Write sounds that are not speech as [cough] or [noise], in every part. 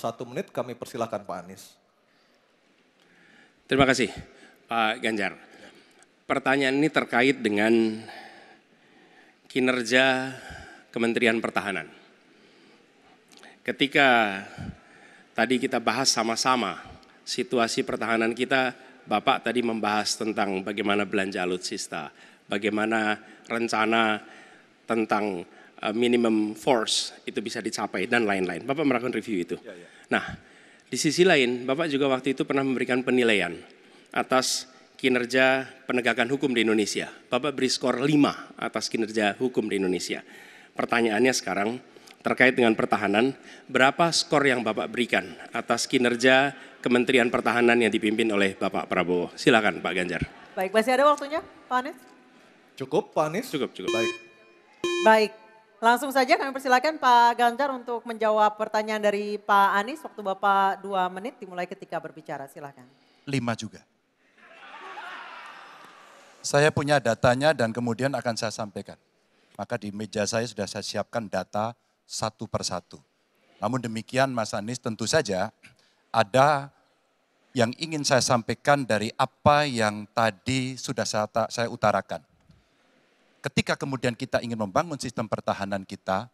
Satu menit kami persilahkan Pak Anies. Terima kasih Pak Ganjar. Pertanyaan ini terkait dengan kinerja Kementerian Pertahanan. Ketika tadi kita bahas sama-sama situasi pertahanan kita, Bapak tadi membahas tentang bagaimana belanja alutsista, bagaimana rencana tentang Eh, minimum force itu bisa dicapai dan lain-lain. Bapak melakukan review itu. Ya, ya. Nah, di sisi lain, Bapak juga waktu itu pernah memberikan penilaian atas kinerja penegakan hukum di Indonesia. Bapak beri skor 5 atas kinerja hukum di Indonesia. Pertanyaannya sekarang terkait dengan pertahanan, berapa skor yang Bapak berikan atas kinerja Kementerian Pertahanan yang dipimpin oleh Bapak Prabowo? Silakan Pak Ganjar. Baik, masih ada waktunya Pak Anies? Cukup Pak Anies? Cukup, cukup. Baik. Baik, Langsung saja kami persilakan Pak Ganjar untuk menjawab pertanyaan dari Pak Anies. Waktu Bapak dua menit dimulai ketika berbicara, silakan. Lima juga. Saya punya datanya dan kemudian akan saya sampaikan. Maka di meja saya sudah saya siapkan data satu per satu. Namun demikian Mas Anies tentu saja ada yang ingin saya sampaikan dari apa yang tadi sudah saya utarakan ketika kemudian kita ingin membangun sistem pertahanan kita,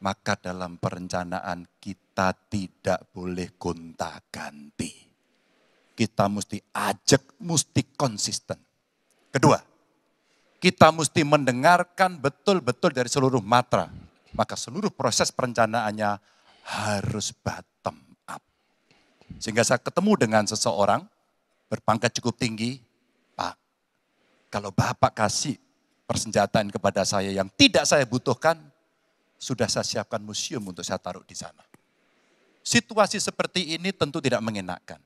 maka dalam perencanaan kita tidak boleh gonta-ganti. Kita mesti ajak, mesti konsisten. Kedua, kita mesti mendengarkan betul-betul dari seluruh matra. Maka seluruh proses perencanaannya harus bottom up. Sehingga saya ketemu dengan seseorang berpangkat cukup tinggi, Pak, kalau Bapak kasih persenjataan kepada saya yang tidak saya butuhkan, sudah saya siapkan museum untuk saya taruh di sana. Situasi seperti ini tentu tidak mengenakkan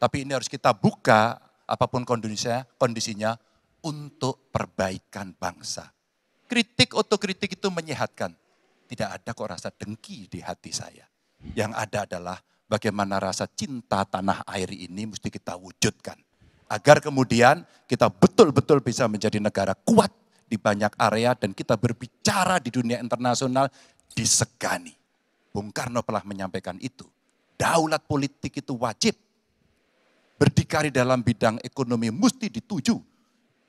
Tapi ini harus kita buka apapun kondisinya, kondisinya untuk perbaikan bangsa. Kritik otokritik itu menyehatkan. Tidak ada kok rasa dengki di hati saya. Yang ada adalah bagaimana rasa cinta tanah air ini mesti kita wujudkan. Agar kemudian kita betul-betul bisa menjadi negara kuat di banyak area dan kita berbicara di dunia internasional disegani. Bung Karno telah menyampaikan itu. Daulat politik itu wajib. Berdikari dalam bidang ekonomi mesti dituju.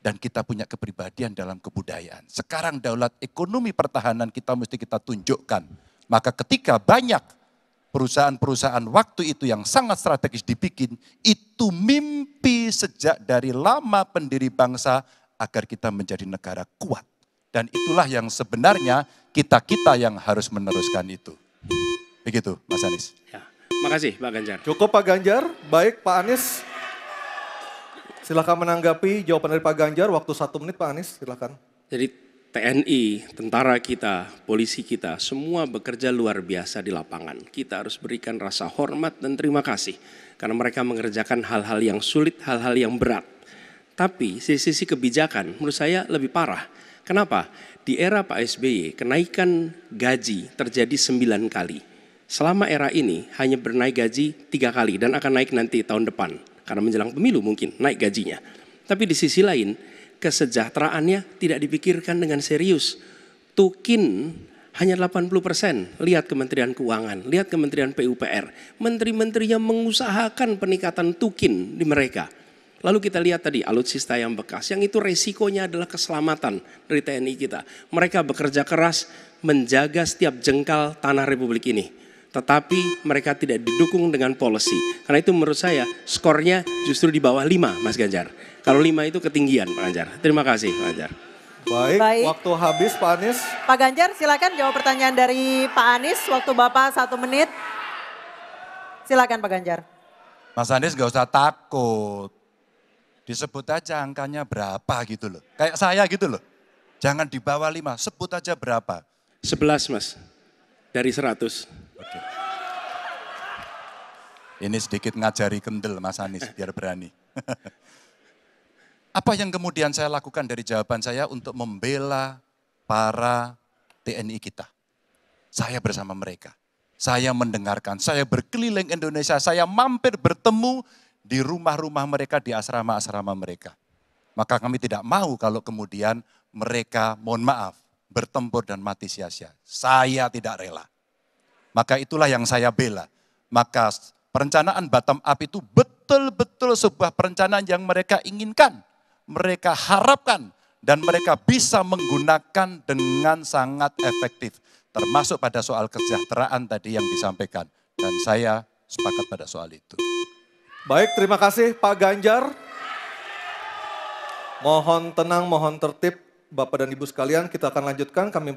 Dan kita punya kepribadian dalam kebudayaan. Sekarang daulat ekonomi pertahanan kita mesti kita tunjukkan. Maka ketika banyak perusahaan-perusahaan waktu itu yang sangat strategis dibikin, itu mimpi sejak dari lama pendiri bangsa agar kita menjadi negara kuat. Dan itulah yang sebenarnya kita-kita yang harus meneruskan itu. Begitu, Mas Anies. Ya. Makasih Pak Ganjar. Cukup Pak Ganjar, baik Pak Anies. silahkan menanggapi jawaban dari Pak Ganjar, waktu satu menit Pak Anies, Silahkan. Jadi TNI, tentara kita, polisi kita, semua bekerja luar biasa di lapangan. Kita harus berikan rasa hormat dan terima kasih karena mereka mengerjakan hal-hal yang sulit, hal-hal yang berat tapi sisi-sisi kebijakan menurut saya lebih parah. Kenapa? Di era Pak SBY kenaikan gaji terjadi sembilan kali. Selama era ini hanya bernaik gaji tiga kali dan akan naik nanti tahun depan. Karena menjelang pemilu mungkin naik gajinya. Tapi di sisi lain kesejahteraannya tidak dipikirkan dengan serius. Tukin hanya 80 persen. Lihat Kementerian Keuangan, lihat Kementerian PUPR. Menteri-menterinya mengusahakan peningkatan tukin di mereka. Lalu kita lihat tadi alutsista yang bekas, yang itu resikonya adalah keselamatan dari TNI kita. Mereka bekerja keras menjaga setiap jengkal tanah Republik ini. Tetapi mereka tidak didukung dengan policy. Karena itu menurut saya skornya justru di bawah 5 Mas Ganjar. Kalau 5 itu ketinggian Pak Ganjar. Terima kasih Pak Ganjar. Baik, Baik, waktu habis Pak Anies. Pak Ganjar silakan jawab pertanyaan dari Pak Anies. Waktu Bapak satu menit. Silakan Pak Ganjar. Mas Anies gak usah takut disebut aja angkanya berapa gitu loh. Kayak saya gitu loh. Jangan di bawah lima, sebut aja berapa. Sebelas mas, dari seratus. Oke. Ini sedikit ngajari kendel Mas Anies, biar berani. [laughs] Apa yang kemudian saya lakukan dari jawaban saya untuk membela para TNI kita? Saya bersama mereka. Saya mendengarkan, saya berkeliling Indonesia, saya mampir bertemu di rumah-rumah mereka, di asrama-asrama mereka. Maka kami tidak mau kalau kemudian mereka, mohon maaf, bertempur dan mati sia-sia. Saya tidak rela. Maka itulah yang saya bela. Maka perencanaan Batam up itu betul-betul sebuah perencanaan yang mereka inginkan, mereka harapkan, dan mereka bisa menggunakan dengan sangat efektif. Termasuk pada soal kesejahteraan tadi yang disampaikan. Dan saya sepakat pada soal itu. Baik, terima kasih Pak Ganjar. Mohon tenang, mohon tertib Bapak dan Ibu sekalian. Kita akan lanjutkan, kami